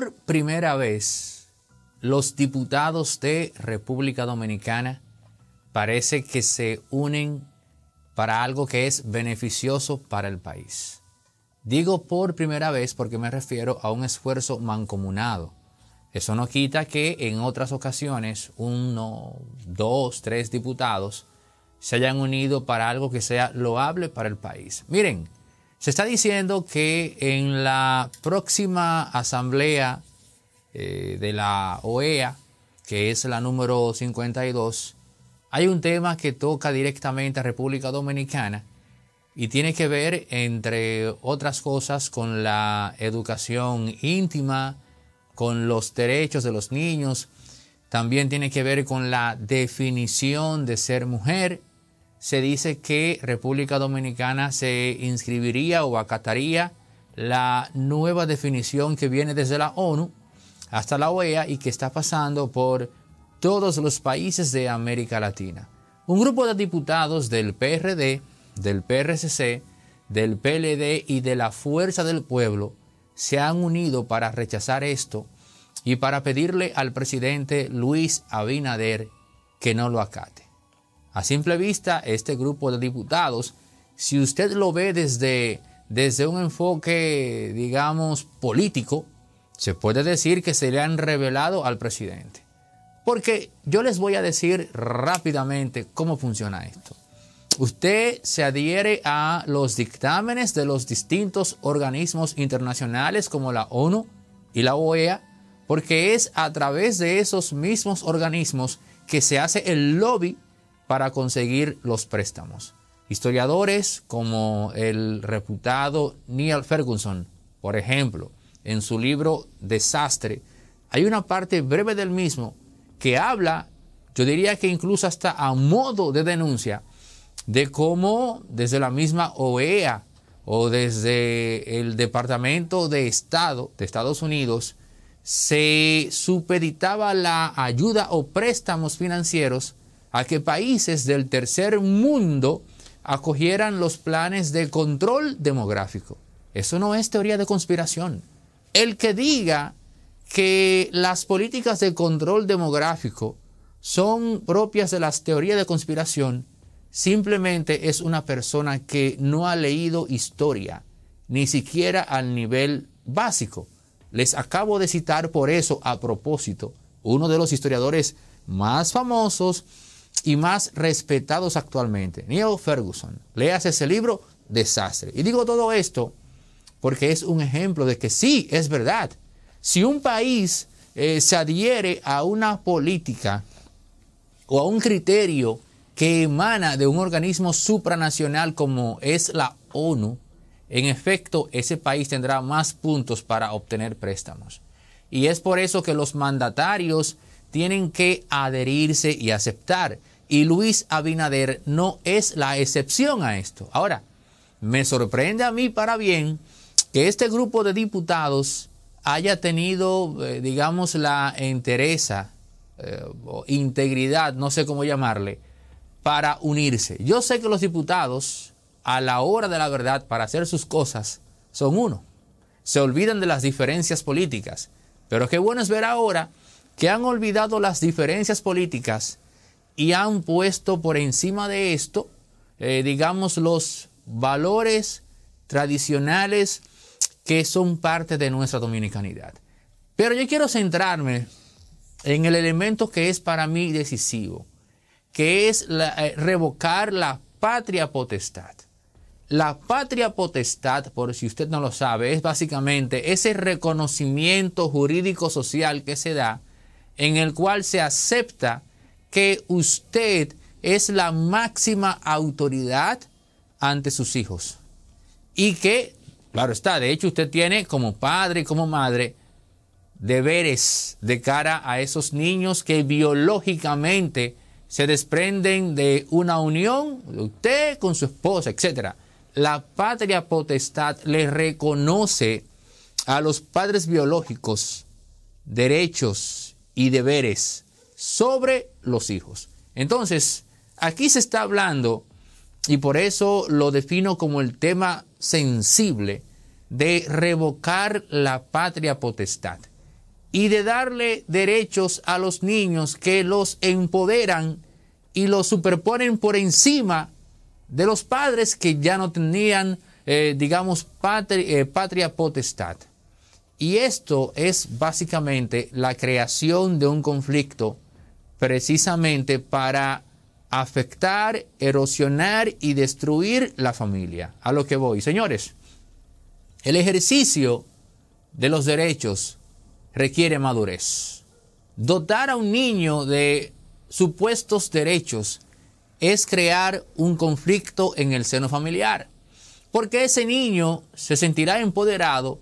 por primera vez, los diputados de República Dominicana parece que se unen para algo que es beneficioso para el país. Digo por primera vez porque me refiero a un esfuerzo mancomunado. Eso no quita que en otras ocasiones uno, dos, tres diputados se hayan unido para algo que sea loable para el país. Miren, se está diciendo que en la próxima asamblea eh, de la OEA, que es la número 52, hay un tema que toca directamente a República Dominicana y tiene que ver, entre otras cosas, con la educación íntima, con los derechos de los niños, también tiene que ver con la definición de ser mujer se dice que República Dominicana se inscribiría o acataría la nueva definición que viene desde la ONU hasta la OEA y que está pasando por todos los países de América Latina. Un grupo de diputados del PRD, del PRCC, del PLD y de la Fuerza del Pueblo se han unido para rechazar esto y para pedirle al presidente Luis Abinader que no lo acate. A simple vista, este grupo de diputados, si usted lo ve desde, desde un enfoque, digamos, político, se puede decir que se le han revelado al presidente. Porque yo les voy a decir rápidamente cómo funciona esto. Usted se adhiere a los dictámenes de los distintos organismos internacionales como la ONU y la OEA, porque es a través de esos mismos organismos que se hace el lobby para conseguir los préstamos. Historiadores como el reputado Neil Ferguson, por ejemplo, en su libro Desastre, hay una parte breve del mismo que habla, yo diría que incluso hasta a modo de denuncia, de cómo desde la misma OEA o desde el Departamento de Estado de Estados Unidos se supeditaba la ayuda o préstamos financieros a que países del tercer mundo acogieran los planes de control demográfico. Eso no es teoría de conspiración. El que diga que las políticas de control demográfico son propias de las teorías de conspiración, simplemente es una persona que no ha leído historia, ni siquiera al nivel básico. Les acabo de citar por eso, a propósito, uno de los historiadores más famosos y más respetados actualmente. Neil Ferguson, leas ese libro, desastre. Y digo todo esto porque es un ejemplo de que sí, es verdad. Si un país eh, se adhiere a una política o a un criterio que emana de un organismo supranacional como es la ONU, en efecto, ese país tendrá más puntos para obtener préstamos. Y es por eso que los mandatarios tienen que adherirse y aceptar. Y Luis Abinader no es la excepción a esto. Ahora, me sorprende a mí para bien que este grupo de diputados haya tenido, eh, digamos, la entereza eh, o integridad, no sé cómo llamarle, para unirse. Yo sé que los diputados, a la hora de la verdad, para hacer sus cosas, son uno. Se olvidan de las diferencias políticas. Pero qué bueno es ver ahora que han olvidado las diferencias políticas y han puesto por encima de esto, eh, digamos, los valores tradicionales que son parte de nuestra dominicanidad. Pero yo quiero centrarme en el elemento que es para mí decisivo, que es eh, revocar la patria potestad. La patria potestad, por si usted no lo sabe, es básicamente ese reconocimiento jurídico social que se da en el cual se acepta que usted es la máxima autoridad ante sus hijos. Y que, claro está, de hecho usted tiene como padre y como madre deberes de cara a esos niños que biológicamente se desprenden de una unión de usted con su esposa, etc. La patria potestad le reconoce a los padres biológicos derechos y deberes sobre los hijos. Entonces, aquí se está hablando, y por eso lo defino como el tema sensible, de revocar la patria potestad y de darle derechos a los niños que los empoderan y los superponen por encima de los padres que ya no tenían, eh, digamos, patria, eh, patria potestad. Y esto es básicamente la creación de un conflicto precisamente para afectar, erosionar y destruir la familia. A lo que voy, señores, el ejercicio de los derechos requiere madurez. Dotar a un niño de supuestos derechos es crear un conflicto en el seno familiar, porque ese niño se sentirá empoderado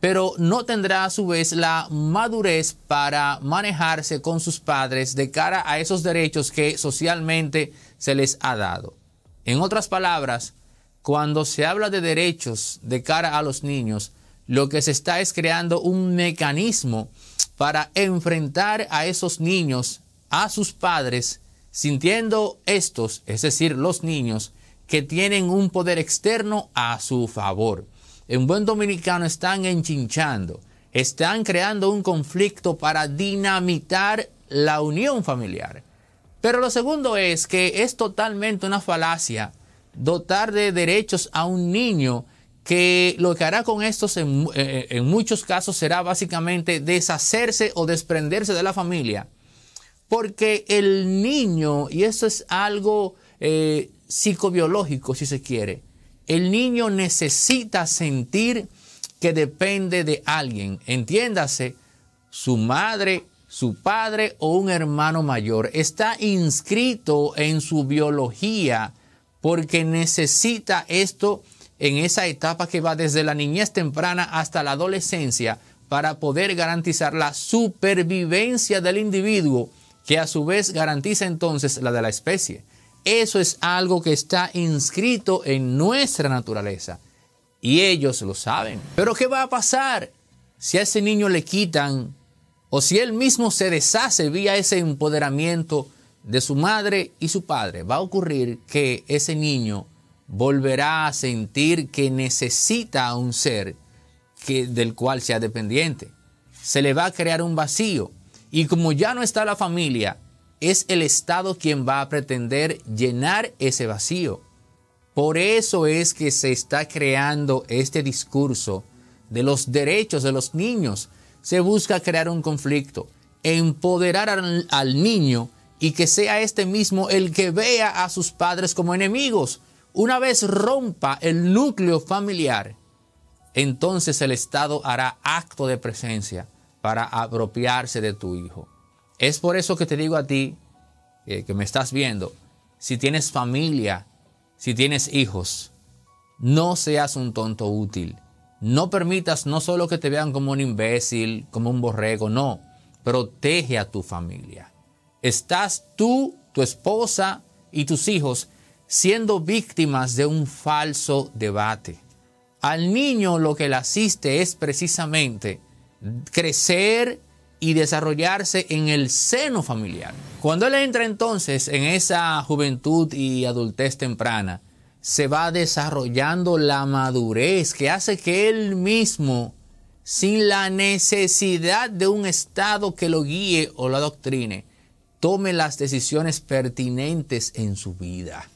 pero no tendrá a su vez la madurez para manejarse con sus padres de cara a esos derechos que socialmente se les ha dado. En otras palabras, cuando se habla de derechos de cara a los niños, lo que se está es creando un mecanismo para enfrentar a esos niños, a sus padres, sintiendo estos, es decir, los niños, que tienen un poder externo a su favor en buen dominicano están enchinchando, están creando un conflicto para dinamitar la unión familiar. Pero lo segundo es que es totalmente una falacia dotar de derechos a un niño que lo que hará con estos en, eh, muchos casos será básicamente deshacerse o desprenderse de la familia. Porque el niño, y eso es algo eh, psicobiológico si se quiere, el niño necesita sentir que depende de alguien, entiéndase, su madre, su padre o un hermano mayor. Está inscrito en su biología porque necesita esto en esa etapa que va desde la niñez temprana hasta la adolescencia para poder garantizar la supervivencia del individuo, que a su vez garantiza entonces la de la especie. Eso es algo que está inscrito en nuestra naturaleza. Y ellos lo saben. Pero ¿qué va a pasar si a ese niño le quitan o si él mismo se deshace vía ese empoderamiento de su madre y su padre? Va a ocurrir que ese niño volverá a sentir que necesita a un ser del cual sea dependiente. Se le va a crear un vacío. Y como ya no está la familia, es el Estado quien va a pretender llenar ese vacío. Por eso es que se está creando este discurso de los derechos de los niños. Se busca crear un conflicto, empoderar al, niño y que sea este mismo el que vea a sus padres como enemigos. Una vez rompa el núcleo familiar, entonces el Estado hará acto de presencia para apropiarse de tu hijo. Es por eso que te digo a ti, eh, que me estás viendo, si tienes familia, si tienes hijos, no seas un tonto útil. No permitas no solo que te vean como un imbécil, como un borrego, no. Protege a tu familia. Estás tú, tu esposa y tus hijos siendo víctimas de un falso debate. Al niño lo que le asiste es precisamente crecer y desarrollarse en el seno familiar. Cuando él entra entonces en esa juventud y adultez temprana, se va desarrollando la madurez que hace que él mismo, sin la necesidad de un Estado que lo guíe o lo adoctrine, tome las decisiones pertinentes en su vida.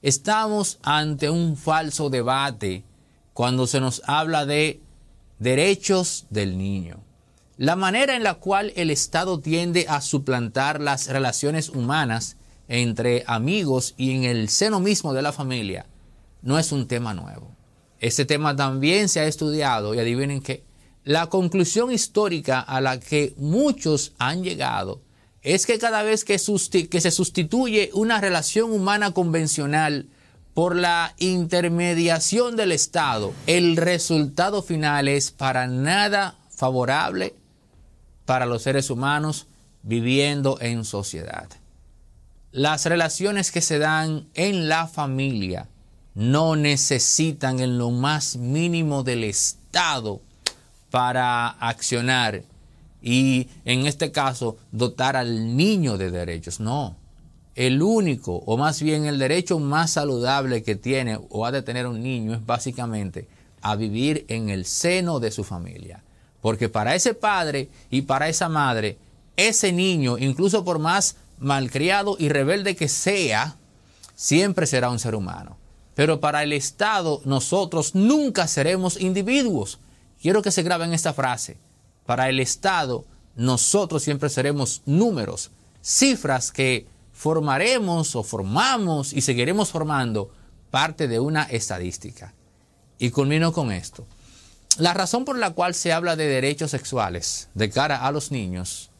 Estamos ante un falso debate cuando se nos habla de derechos del niño. La manera en la cual el Estado tiende a suplantar las relaciones humanas entre amigos y en el seno mismo de la familia no es un tema nuevo. Este tema también se ha estudiado y adivinen qué. La conclusión histórica a la que muchos han llegado es que cada vez que, que se sustituye una relación humana convencional por la intermediación del Estado, el resultado final es para nada favorable para los seres humanos viviendo en sociedad. Las relaciones que se dan en la familia no necesitan en lo más mínimo del Estado para accionar y en este caso dotar al niño de derechos. No. El único, o más bien el derecho más saludable que tiene o ha de tener un niño es básicamente a vivir en el seno de su familia. Porque para ese padre y para esa madre, ese niño, incluso por más malcriado y rebelde que sea, siempre será un ser humano. Pero para el Estado nosotros nunca seremos individuos. Quiero que se graben esta frase. Para el Estado nosotros siempre seremos números, cifras que formaremos o formamos y seguiremos formando parte de una estadística. Y culmino con esto la razón por la cual se habla de derechos sexuales de cara a los niños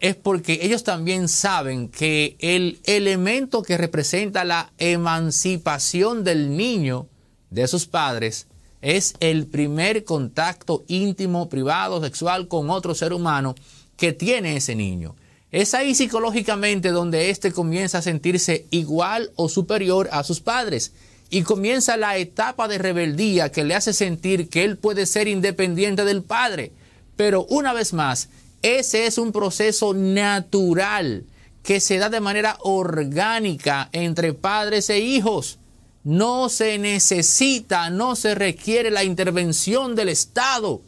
es porque ellos también saben que el elemento que representa la emancipación del niño de sus padres es el primer contacto íntimo, privado, sexual con otro ser humano que tiene ese niño. Es ahí psicológicamente donde éste comienza a sentirse igual o superior a sus padres y comienza la etapa de rebeldía que le hace sentir que él puede ser independiente del Padre. Pero una vez más, ese es un proceso natural que se da de manera orgánica entre padres e hijos. No se necesita, no se requiere la intervención del Estado.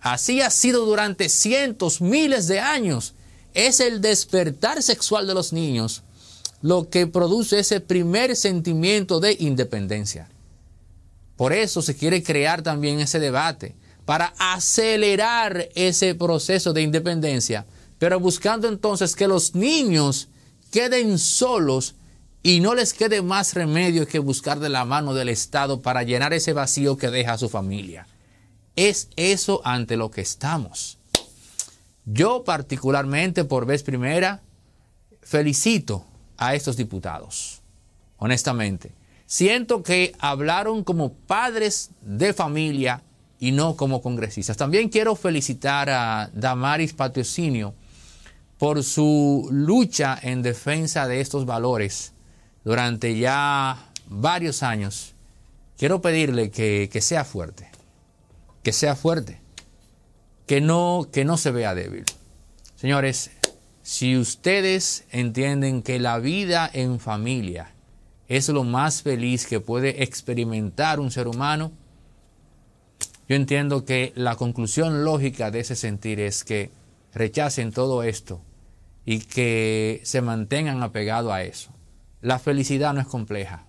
Así ha sido durante cientos, miles de años. Es el despertar sexual de los niños lo que produce ese primer sentimiento de independencia. Por eso se quiere crear también ese debate, para acelerar ese proceso de independencia, pero buscando entonces que los niños queden solos y no les quede más remedio que buscar de la mano del Estado para llenar ese vacío que deja su familia. Es eso ante lo que estamos. Yo particularmente, por vez primera, felicito a estos diputados. Honestamente, siento que hablaron como padres de familia y no como congresistas. También quiero felicitar a Damaris Patrocinio por su lucha en defensa de estos valores durante ya varios años. Quiero pedirle que, sea fuerte, que sea fuerte, que no, que no se vea débil. Señores, si ustedes entienden que la vida en familia es lo más feliz que puede experimentar un ser humano, yo entiendo que la conclusión lógica de ese sentir es que rechacen todo esto y que se mantengan apegados a eso. La felicidad no es compleja.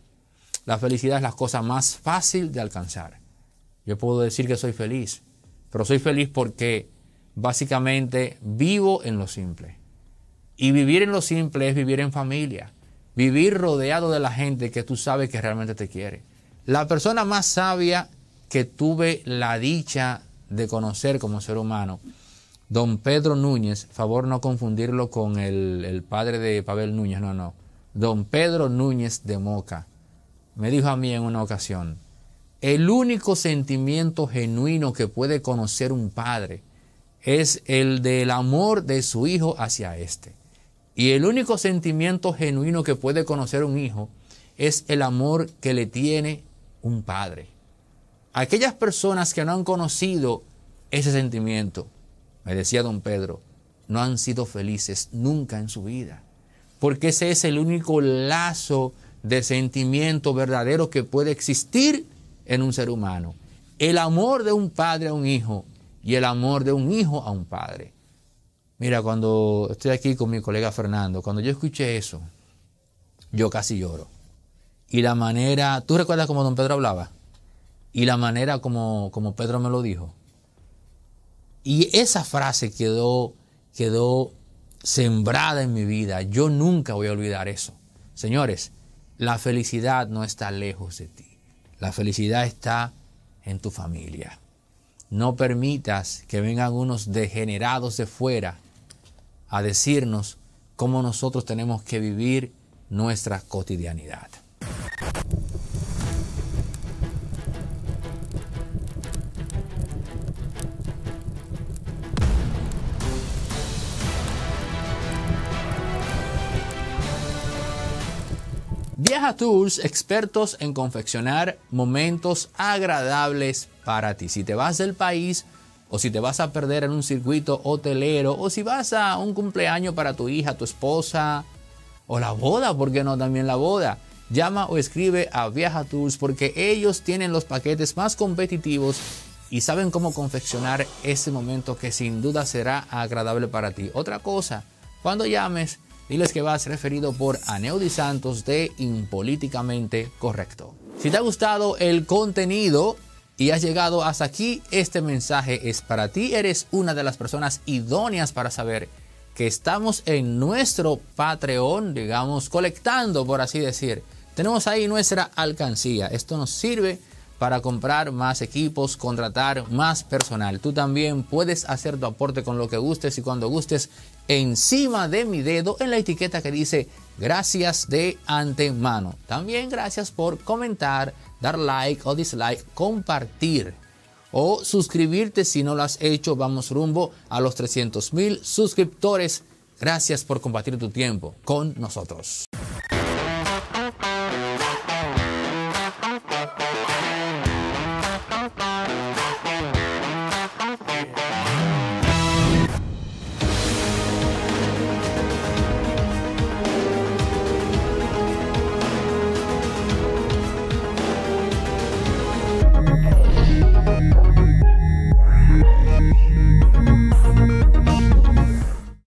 La felicidad es la cosa más fácil de alcanzar. Yo puedo decir que soy feliz, pero soy feliz porque básicamente vivo en lo simple. Y vivir en lo simple es vivir en familia, vivir rodeado de la gente que tú sabes que realmente te quiere. La persona más sabia que tuve la dicha de conocer como ser humano, don Pedro Núñez, favor no confundirlo con el, el padre de Pavel Núñez, no, no, don Pedro Núñez de Moca, me dijo a mí en una ocasión, el único sentimiento genuino que puede conocer un padre es el del amor de su hijo hacia éste. Y el único sentimiento genuino que puede conocer un hijo es el amor que le tiene un padre. Aquellas personas que no han conocido ese sentimiento, me decía don Pedro, no han sido felices nunca en su vida. Porque ese es el único lazo de sentimiento verdadero que puede existir en un ser humano. El amor de un padre a un hijo y el amor de un hijo a un padre. Mira, cuando estoy aquí con mi colega Fernando, cuando yo escuché eso, yo casi lloro. Y la manera, ¿tú recuerdas cómo don Pedro hablaba? Y la manera como, como Pedro me lo dijo. Y esa frase quedó, quedó sembrada en mi vida. Yo nunca voy a olvidar eso. Señores, la felicidad no está lejos de ti. La felicidad está en tu familia. No permitas que vengan unos degenerados de fuera a decirnos cómo nosotros tenemos que vivir nuestra cotidianidad. Viaja Tours, expertos en confeccionar momentos agradables para ti. Si te vas del país, o si te vas a perder en un circuito hotelero, o si vas a un cumpleaños para tu hija, tu esposa, o la boda, ¿por qué no también la boda? Llama o escribe a Viaja Tours porque ellos tienen los paquetes más competitivos y saben cómo confeccionar ese momento que sin duda será agradable para ti. Otra cosa, cuando llames, diles que vas referido por Aneudi Santos de Impolíticamente Correcto. Si te ha gustado el contenido, y has llegado hasta aquí, este mensaje es para ti. Eres una de las personas idóneas para saber que estamos en nuestro Patreon, digamos, colectando, por así decir. Tenemos ahí nuestra alcancía. Esto nos sirve para comprar más equipos, contratar más personal. Tú también puedes hacer tu aporte con lo que gustes y cuando gustes encima de mi dedo en la etiqueta que dice gracias de antemano. También gracias por comentar dar like o dislike, compartir o suscribirte si no lo has hecho. Vamos rumbo a los 300 mil suscriptores. Gracias por compartir tu tiempo con nosotros.